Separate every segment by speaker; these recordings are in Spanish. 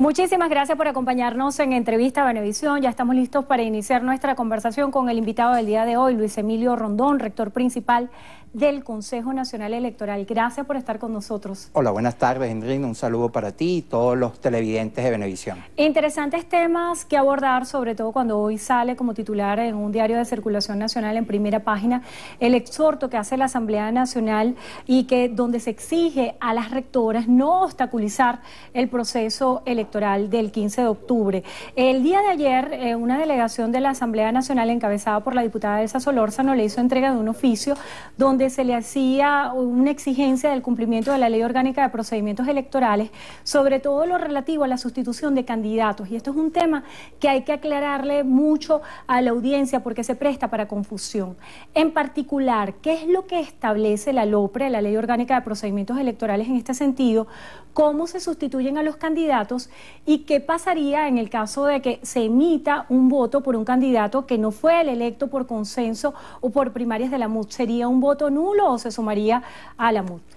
Speaker 1: Muchísimas gracias por acompañarnos en Entrevista a Benevisión. Ya estamos listos para iniciar nuestra conversación con el invitado del día de hoy, Luis Emilio Rondón, rector principal del Consejo Nacional Electoral. Gracias por estar con nosotros.
Speaker 2: Hola, buenas tardes, Enrique. Un saludo para ti y todos los televidentes de Benevisión.
Speaker 1: Interesantes temas que abordar, sobre todo cuando hoy sale como titular en un diario de circulación nacional en primera página el exhorto que hace la Asamblea Nacional y que donde se exige a las rectoras no obstaculizar el proceso electoral del 15 de octubre. El día de ayer, eh, una delegación de la Asamblea Nacional encabezada por la diputada Elsa Solórzano le hizo entrega de un oficio donde donde se le hacía una exigencia del cumplimiento de la Ley Orgánica de Procedimientos Electorales, sobre todo lo relativo a la sustitución de candidatos. Y esto es un tema que hay que aclararle mucho a la audiencia porque se presta para confusión. En particular, ¿qué es lo que establece la LOPRE, la Ley Orgánica de Procedimientos Electorales en este sentido? ¿Cómo se sustituyen a los candidatos y qué pasaría en el caso de que se emita un voto por un candidato que no fue el electo por consenso o por primarias de la MUT? ¿Sería un voto nulo o se sumaría a la multa?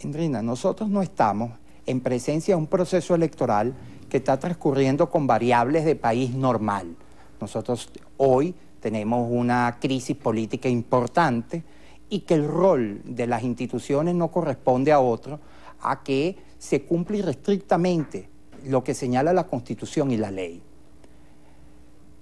Speaker 2: Indrina, nosotros no estamos en presencia de un proceso electoral que está transcurriendo con variables de país normal. Nosotros hoy tenemos una crisis política importante y que el rol de las instituciones no corresponde a otro, a que se cumple estrictamente lo que señala la Constitución y la ley.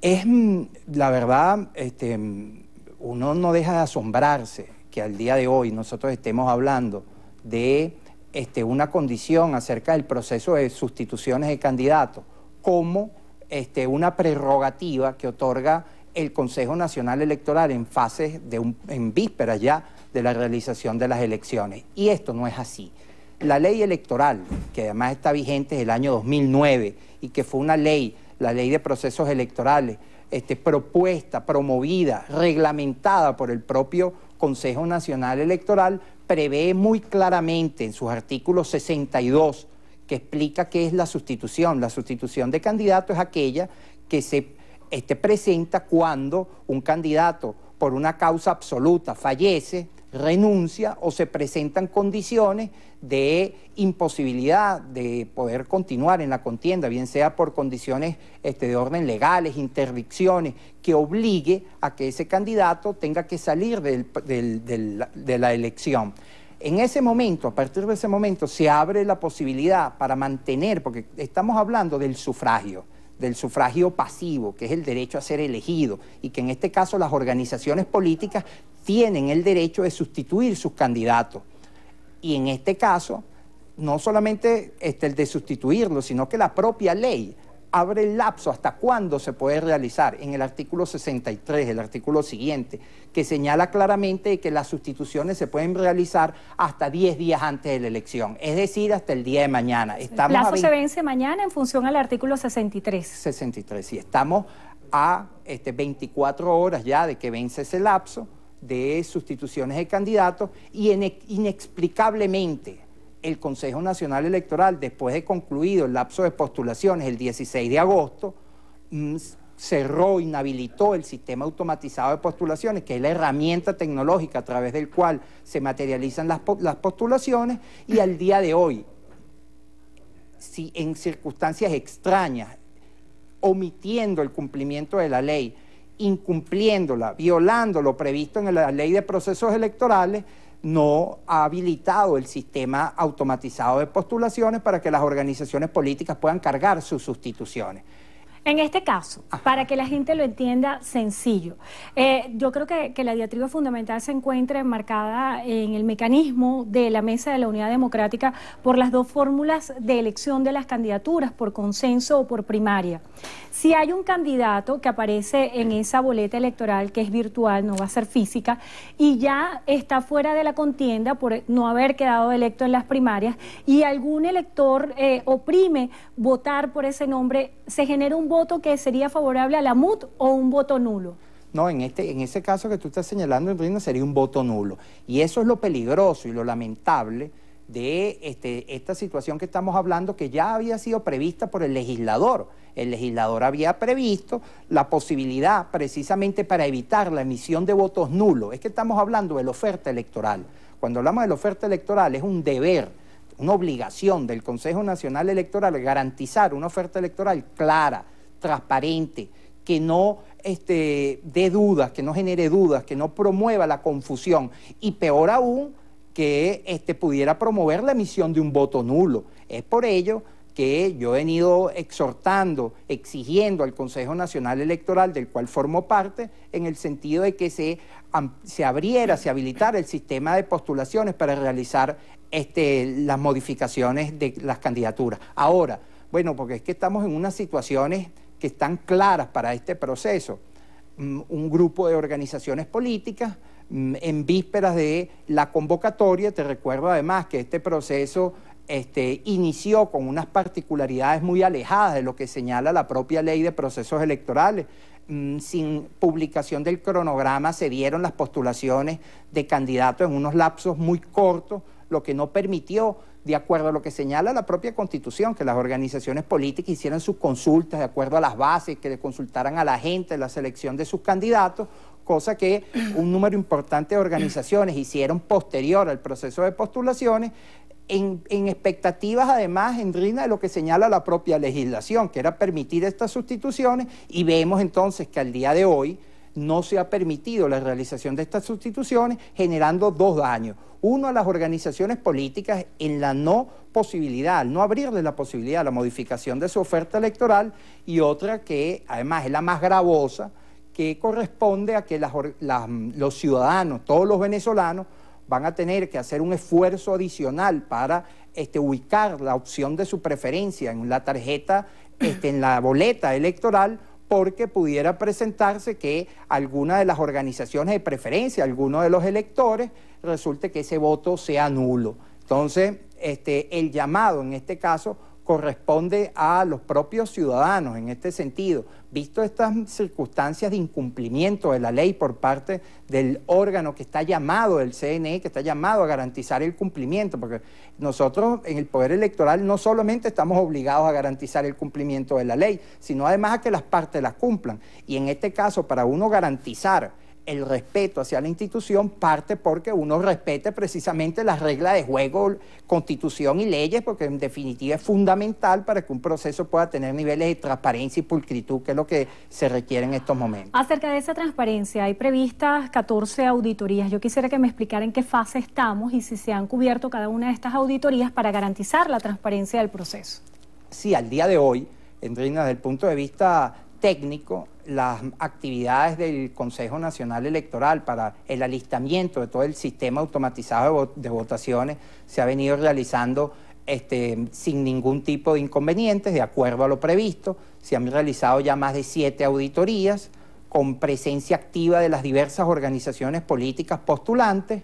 Speaker 2: Es, mm, la verdad, este, mm, uno no deja de asombrarse que al día de hoy nosotros estemos hablando de este, una condición acerca del proceso de sustituciones de candidatos como este, una prerrogativa que otorga el Consejo Nacional Electoral en fases de en vísperas ya de la realización de las elecciones. Y esto no es así. La ley electoral, que además está vigente desde el año 2009 y que fue una ley, la ley de procesos electorales, este, propuesta, promovida, reglamentada por el propio Consejo Nacional Electoral prevé muy claramente en sus artículos 62 que explica qué es la sustitución. La sustitución de candidato es aquella que se este, presenta cuando un candidato por una causa absoluta fallece, renuncia o se presentan condiciones de imposibilidad de poder continuar en la contienda, bien sea por condiciones este, de orden legales, interdicciones, que obligue a que ese candidato tenga que salir de la elección. En ese momento, a partir de ese momento, se abre la posibilidad para mantener, porque estamos hablando del sufragio, del sufragio pasivo, que es el derecho a ser elegido, y que en este caso las organizaciones políticas tienen el derecho de sustituir sus candidatos. Y en este caso, no solamente el de sustituirlo, sino que la propia ley abre el lapso hasta cuándo se puede realizar en el artículo 63, el artículo siguiente, que señala claramente que las sustituciones se pueden realizar hasta 10 días antes de la elección, es decir, hasta el día de mañana. el plazo se vence mañana en función al artículo 63. 63, Y estamos a 24 este, horas ya de que vence ese lapso de sustituciones de candidatos y inexplicablemente el Consejo Nacional Electoral, después de concluido el lapso de postulaciones el 16 de agosto, mm, cerró, inhabilitó el sistema automatizado de postulaciones, que es la herramienta tecnológica a través del cual se materializan las, las postulaciones, y al día de hoy, si en circunstancias extrañas, omitiendo el cumplimiento de la ley, incumpliéndola, violando lo previsto en la ley de procesos electorales, no ha habilitado el sistema automatizado de postulaciones para que las organizaciones políticas puedan cargar sus sustituciones.
Speaker 1: En este caso, para que la gente lo entienda sencillo, eh, yo creo que, la diatriba fundamental se encuentra enmarcada en el mecanismo de la mesa de la unidad democrática por las dos fórmulas de elección de las candidaturas, por consenso o por primaria. Si hay un candidato que aparece en esa boleta electoral que es virtual, no va a ser física, y ya está fuera de la contienda por no haber quedado electo en las primarias, y algún elector eh, oprime votar por ese nombre, se genera un voto que sería favorable a la MUT o un voto
Speaker 2: nulo? No, en, este, en ese caso que tú estás señalando, en sería un voto nulo. Y eso es lo peligroso y lo lamentable de este, esta situación que estamos hablando, que ya había sido prevista por el legislador. El legislador había previsto la posibilidad, precisamente para evitar la emisión de votos nulos. Es que estamos hablando de la oferta electoral. Cuando hablamos de la oferta electoral, es un deber, una obligación del Consejo Nacional Electoral garantizar una oferta electoral clara, transparente, que no este, dé dudas, que no genere dudas, que no promueva la confusión y peor aún, que este, pudiera promover la emisión de un voto nulo. Es por ello que yo he venido exhortando, exigiendo al Consejo Nacional Electoral, del cual formo parte, en el sentido de que se, se abriera, se habilitara el sistema de postulaciones para realizar este, las modificaciones de las candidaturas. Ahora, bueno, porque es que estamos en unas situaciones que están claras para este proceso. Mm, un grupo de organizaciones políticas mm, en vísperas de la convocatoria, te recuerdo además que este proceso este, inició con unas particularidades muy alejadas de lo que señala la propia ley de procesos electorales. Mm, sin publicación del cronograma se dieron las postulaciones de candidatos en unos lapsos muy cortos, lo que no permitió de acuerdo a lo que señala la propia Constitución, que las organizaciones políticas hicieran sus consultas de acuerdo a las bases, que le consultaran a la gente la selección de sus candidatos, cosa que un número importante de organizaciones hicieron posterior al proceso de postulaciones, en, en, expectativas además en rina de lo que señala la propia legislación, que era permitir estas sustituciones, y vemos entonces que al día de hoy no se ha permitido la realización de estas sustituciones, generando dos daños. Uno a las organizaciones políticas en la no posibilidad, al no abrirle la posibilidad de la modificación de su oferta electoral, y otra que además es la más gravosa, que corresponde a que los ciudadanos, todos los venezolanos, van a tener que hacer un esfuerzo adicional para este, ubicar la opción de su preferencia en la tarjeta, este, en la boleta electoral porque pudiera presentarse que alguna de las organizaciones de preferencia, alguno de los electores, resulte que ese voto sea nulo. Entonces, este, el llamado en este caso corresponde a los propios ciudadanos en este sentido, visto estas circunstancias de incumplimiento de la ley por parte del órgano que está llamado, el CNE, que está llamado a garantizar el cumplimiento, porque nosotros en el Poder Electoral no solamente estamos obligados a garantizar el cumplimiento de la ley, sino además a que las partes las cumplan. Y en este caso, para uno garantizar el respeto hacia la institución parte porque uno respete precisamente las reglas de juego, constitución y leyes, porque en definitiva es fundamental para que un proceso pueda tener niveles de transparencia y pulcritud, que es lo que se requiere en estos momentos.
Speaker 1: Acerca de esa transparencia, hay previstas 14 auditorías. Yo quisiera que me explicara en qué fase estamos y si se han cubierto cada una de estas auditorías para garantizar la transparencia del proceso.
Speaker 2: Sí, al día de hoy, Endrina, desde el punto de vista técnico las actividades del Consejo Nacional Electoral para el alistamiento de todo el sistema automatizado de, votaciones se ha venido realizando este, sin ningún tipo de inconvenientes, de acuerdo a lo previsto. Se han realizado ya más de siete auditorías con presencia activa de las diversas organizaciones políticas postulantes,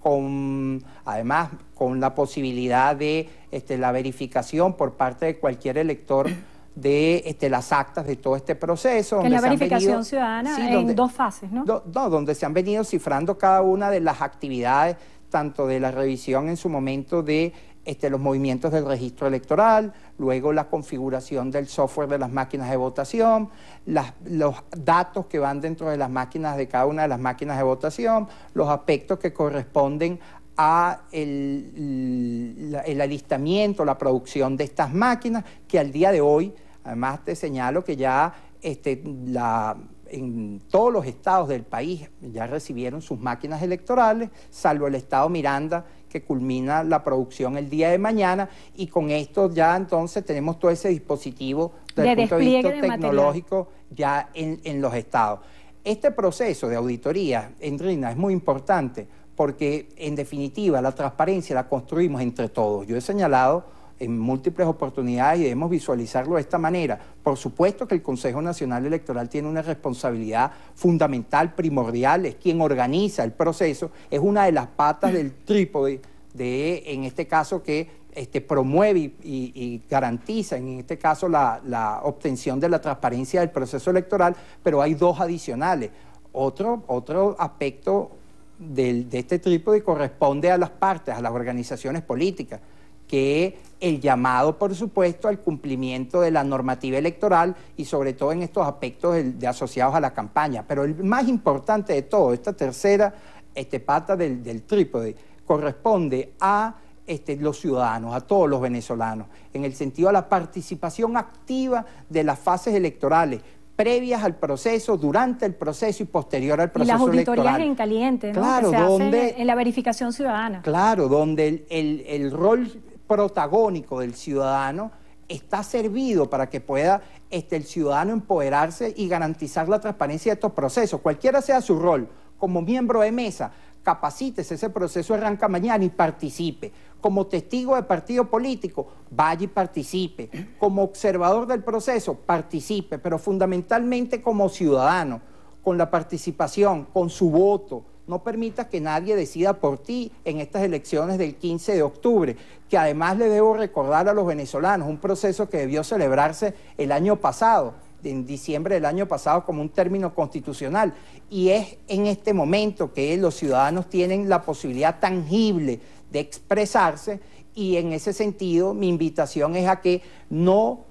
Speaker 2: con, además con la posibilidad de este, la verificación por parte de cualquier elector de este, las actas de todo este proceso. en la verificación
Speaker 1: ciudadana en
Speaker 2: dos fases, ¿no? no, donde se han venido cifrando cada una de las actividades, tanto de la revisión en su momento de este, los movimientos del registro electoral, luego la configuración del software de las máquinas de votación, las, los datos que van dentro de las máquinas de cada una de las máquinas de votación, los aspectos que corresponden a el, el alistamiento, la producción de estas máquinas, que al día de hoy, además te señalo que ya este, la, en todos los estados del país ya recibieron sus máquinas electorales, salvo el estado Miranda, que culmina la producción el día de mañana, y con esto ya entonces tenemos todo ese dispositivo punto de vista tecnológico ya en, en, los estados. Este proceso de auditoría, Endrina, es muy importante porque en definitiva la transparencia la construimos entre todos. Yo he señalado en múltiples oportunidades y debemos visualizarlo de esta manera. Por supuesto que el Consejo Nacional Electoral tiene una responsabilidad fundamental, primordial, es quien organiza el proceso, es una de las patas del trípode de, en este caso, que este, promueve y, garantiza, en este caso, la, la, obtención de la transparencia del proceso electoral, pero hay dos adicionales. Otro, otro aspecto de, este trípode corresponde a las partes, a las organizaciones políticas, que el llamado, por supuesto, al cumplimiento de la normativa electoral y sobre todo en estos aspectos asociados a la campaña. Pero el más importante de todo, esta tercera este, pata del, trípode, corresponde a este, los ciudadanos, a todos los venezolanos, en el sentido de la participación activa de las fases electorales, previas al proceso, durante el proceso y posterior al proceso. Y las auditorías en
Speaker 1: caliente, en la verificación ciudadana.
Speaker 2: Claro, donde el, rol protagónico del ciudadano está servido para que pueda este, el ciudadano empoderarse y garantizar la transparencia de estos procesos, cualquiera sea su rol, como miembro de mesa, capacítese, ese proceso arranca mañana y participe como testigo de partido político, vaya y participe. Como observador del proceso, participe, pero fundamentalmente como ciudadano, con la participación, con su voto. No permitas que nadie decida por ti en estas elecciones del 15 de octubre, que además le debo recordar a los venezolanos, un proceso que debió celebrarse el año pasado, en diciembre del año pasado como un término constitucional. Y es en este momento que los ciudadanos tienen la posibilidad tangible de expresarse y en ese sentido mi invitación es a que no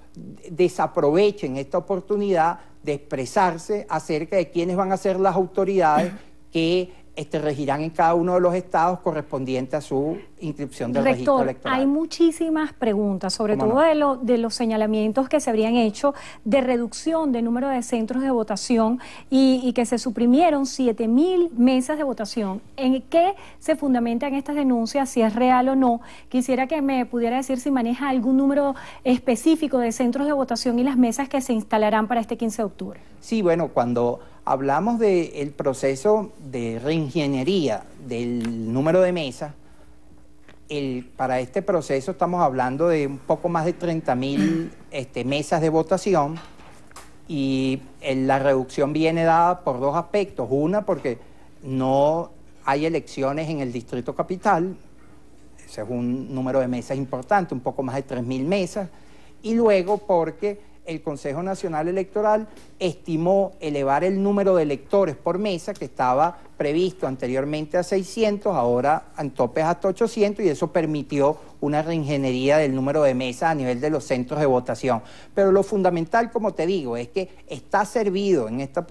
Speaker 2: desaprovechen esta oportunidad de expresarse acerca de quiénes van a ser las autoridades que este, regirán en cada uno de los estados correspondiente a su inscripción del registro electoral.
Speaker 1: Hay muchísimas preguntas, sobre todo de, los señalamientos que se habrían hecho de reducción del número de centros de votación y, que se suprimieron 7.000 mesas de votación. ¿En qué se fundamentan estas denuncias, si es real o no? Quisiera que me pudiera decir si maneja algún número específico de centros de votación y las mesas que se instalarán para este 15 de octubre.
Speaker 2: Sí, bueno, cuando hablamos del proceso de reingeniería del número de mesas. para este proceso estamos hablando de un poco más de 30.000 este, mesas de votación y la reducción viene dada por dos aspectos. Una, porque no hay elecciones en el distrito capital, ese es un número de mesas importante, un poco más de 3.000 mesas, y luego porque el Consejo Nacional Electoral estimó elevar el número de electores por mesa que estaba previsto anteriormente a 600, ahora en topes hasta 800 y eso permitió una reingeniería del número de mesas a nivel de los centros de votación. Pero lo fundamental, como te digo, es que está servido en esta,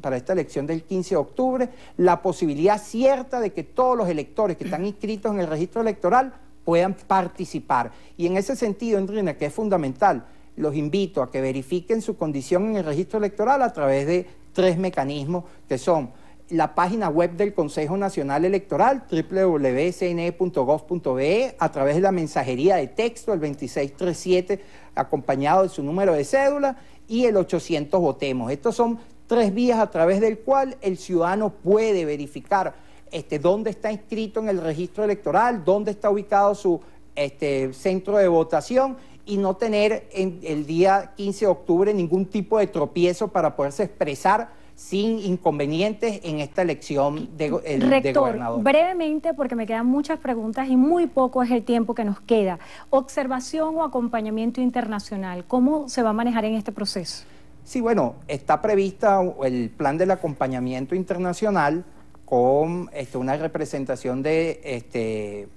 Speaker 2: para esta elección del 15 de octubre la posibilidad cierta de que todos los electores que están inscritos en el registro electoral puedan participar. Y en ese sentido, Andrina, que es fundamental, los invito a que verifiquen su condición en el registro electoral a través de tres mecanismos que son la página web del Consejo Nacional Electoral, www.cne.gov.be, a través de la mensajería de texto, el 2637, acompañado de su número de cédula, y el 800 Votemos. Estos son tres vías a través del cual el ciudadano puede verificar este, dónde está inscrito en el registro electoral, dónde está ubicado su este, centro de votación y no tener el día 15 de octubre ningún tipo de tropiezo para poderse expresar sin inconvenientes en esta elección de, Rector, gobernador.
Speaker 1: brevemente, porque me quedan muchas preguntas y muy poco es el tiempo que nos queda. Observación o acompañamiento internacional, ¿cómo se va a manejar en este proceso?
Speaker 2: Sí, bueno, está prevista el plan del acompañamiento internacional con este, una representación de este,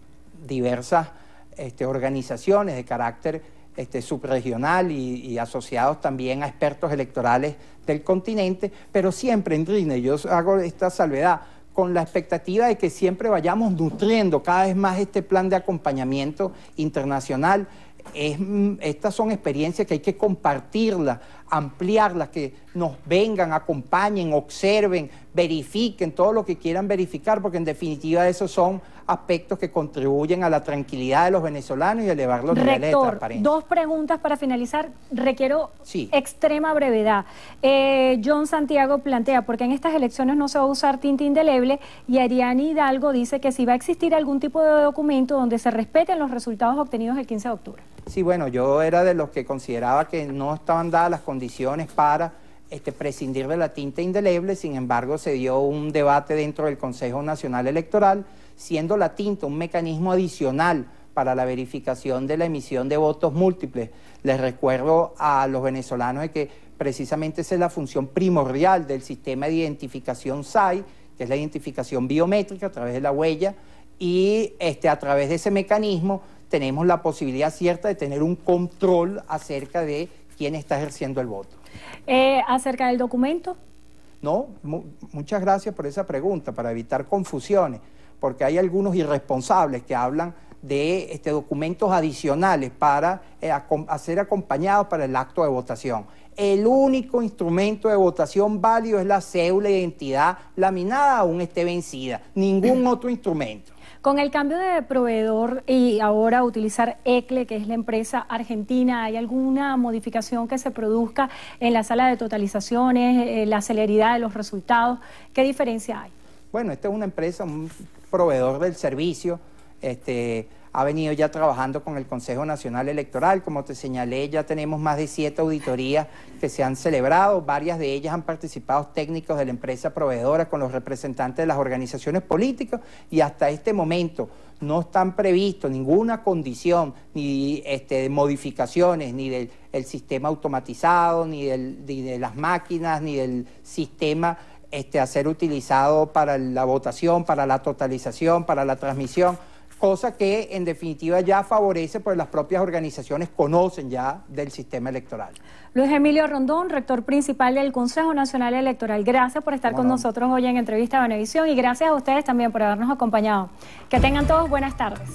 Speaker 2: diversas este, organizaciones de carácter este, subregional y, asociados también a expertos electorales del continente, pero siempre en yo hago esta salvedad, con la expectativa de que siempre vayamos nutriendo cada vez más este plan de acompañamiento internacional. Mm, estas son experiencias que hay que compartirlas ampliarlas, que nos vengan, acompañen, observen, verifiquen todo lo que quieran verificar, porque en definitiva esos son aspectos que contribuyen a la tranquilidad de los venezolanos y elevar los niveles de transparencia. Dos preguntas para finalizar.
Speaker 1: Requiero extrema brevedad. Eh, John Santiago plantea, porque en estas elecciones no se va a usar tinta indeleble y Ariane Hidalgo dice que si va a existir algún tipo de documento donde se respeten los resultados obtenidos el 15 de octubre.
Speaker 2: Sí, bueno, yo era de los que consideraba que no estaban dadas las condiciones para este, prescindir de la tinta indeleble, sin embargo se dio un debate dentro del Consejo Nacional Electoral, siendo la tinta un mecanismo adicional para la verificación de la emisión de votos múltiples. Les recuerdo a los venezolanos de que precisamente esa es la función primordial del sistema de identificación SAI, que es la identificación biométrica a través de la huella, y este, a través de ese mecanismo tenemos la posibilidad cierta de tener un control acerca de quién está ejerciendo el voto.
Speaker 1: Eh, acerca del documento.
Speaker 2: No, muchas gracias por esa pregunta, para evitar confusiones, porque hay algunos irresponsables que hablan de este, documentos adicionales para eh, ser acompañados para el acto de votación. El único instrumento de votación válido es la cédula de identidad laminada, aún esté vencida. Ningún otro instrumento.
Speaker 1: Con el cambio de proveedor y ahora utilizar ECLE, que es la empresa argentina, ¿hay alguna modificación que se produzca en la sala de totalizaciones, eh, la celeridad de los resultados? ¿Qué diferencia hay?
Speaker 2: Bueno, esta es una empresa, un proveedor del servicio. Este, ha venido ya trabajando con el Consejo Nacional Electoral. Como te señalé, ya tenemos más de siete auditorías que se han celebrado. Varias de ellas han participado técnicos de la empresa proveedora con los representantes de las organizaciones políticas y hasta este momento no están previstos ninguna condición, ni este, de modificaciones, ni del sistema automatizado, ni, de las máquinas, ni del sistema este, a ser utilizado para la votación, para la totalización, para la transmisión cosa que en definitiva ya favorece, pues las propias organizaciones conocen ya del sistema electoral.
Speaker 1: Luis Emilio Rondón, rector principal del Consejo Nacional Electoral, gracias por estar con nosotros hoy en Entrevista a Benevisión y gracias a ustedes también por habernos acompañado. Que tengan todos buenas tardes.